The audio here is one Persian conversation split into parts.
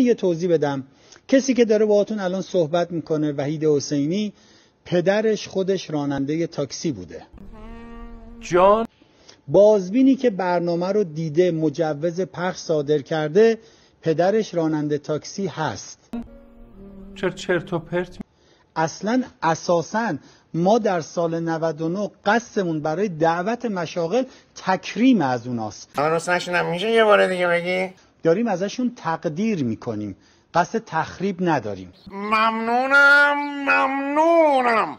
یه توضیح بدم کسی که داره باهاتون الان صحبت میکنه وحید حسینی پدرش خودش راننده تاکسی بوده جان بازبینی که برنامه رو دیده مجوز پخش صادر کرده پدرش راننده تاکسی هست چرا چرت پرت اصلا اساسا ما در سال 99 قصدمون برای دعوت مشاغل تکریم از اوناست درست سنشنم میشه یه بار دیگه بگی داریم ازشون تقدیر میکنیم قصد تخریب نداریم ممنونم ممنونم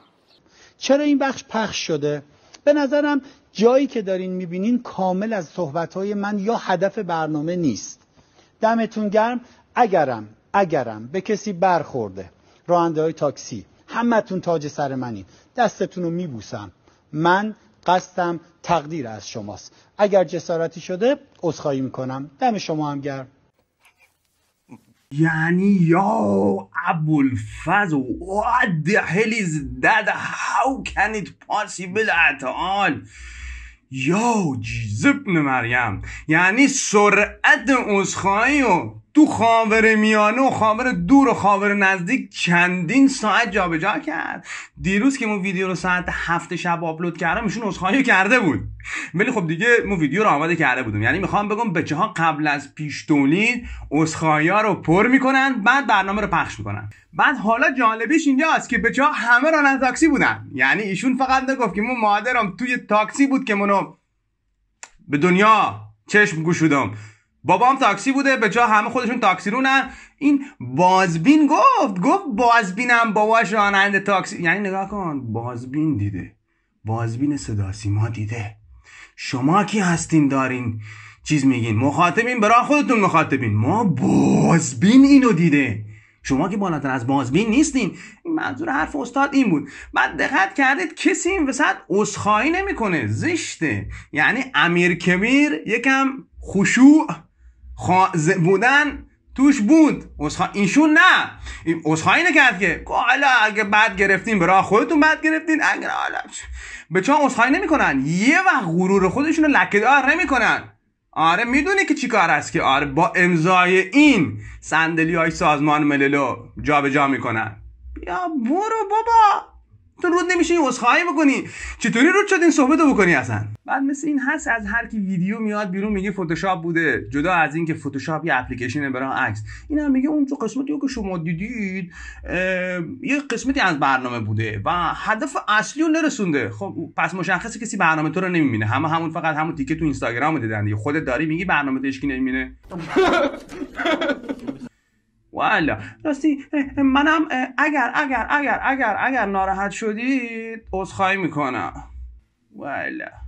چرا این بخش پخش شده؟ به نظرم جایی که دارین میبینین کامل از صحبتهای من یا هدف برنامه نیست دمتون گرم اگرم اگرم به کسی برخورده راهنده های تاکسی همتون تاج سر منین دستتون رو میبوسم من قصدم تقدیر از شماست اگر جسارتی شده عذرخواهی میکنم دم شما هم گرم یعنی یا ابوالفضل what the hell is that how can it possible at all یا جیزبن مریم یعنی سرعت عذرخواهی و تو خاور میانه و خاور دور و خاور نزدیک چندین ساعت جابجا جا کرد دیروز که ما ویدیو رو ساعت هفت شب آپلود کردم ایشون عذرخواهی کرده بود ولی خب دیگه ما ویدیو رو آماده کرده بودم یعنی میخوام بگم بچه ها قبل از پیش تولید ها رو پر میکنن بعد برنامه رو پخش میکنن بعد حالا جالبیش اینجاست که بچه ها همه راننده تاکسی بودن یعنی ایشون فقط نگفت که ما مادرم توی تاکسی بود که منو به دنیا چشم گوشودم بابام تاکسی بوده به جا همه خودشون تاکسی رو نه این بازبین گفت گفت بازبینم باباش راننده تاکسی یعنی نگاه کن بازبین دیده بازبین صدا سیما دیده شما کی هستین دارین چیز میگین مخاطبین برای خودتون مخاطبین ما بازبین اینو دیده شما که بالاتر از بازبین نیستین این منظور حرف استاد این بود بعد دقت کردید کسی این وسط اسخایی نمیکنه زشته یعنی امیر کمیر یکم خشوع خواز بودن توش بود اصخا... اینشون نه اصخایی نکرد که حالا اگه بد گرفتین برای خودتون بد گرفتین اگر حالا به چون اصخایی نمیکنن یه وقت غرور خودشون رو نمی نمیکنن آره میدونی که چیکار است که آره با امضای این سندلی های سازمان مللو جا میکنن یا برو بابا تو رود نمیشی عذرخواهی بکنی چطوری رود شد این صحبتو بکنی اصلا بعد مثل این هست از هر کی ویدیو میاد بیرون میگه فتوشاپ بوده جدا از اینکه فتوشاپ یه اپلیکیشنه برای عکس این هم میگه اون تو قسمتی که شما دیدید یه قسمتی از برنامه بوده و هدف اصلی رو نرسونده خب پس مشخصه کسی برنامه تو رو نمیمینه همه همون فقط همون تیکه تو اینستاگرام دیدن خودت داری میگی برنامه تو والا راستی منم اگر اگر اگر اگر اگر ناراحت شدید عذرخواهی میکنم والا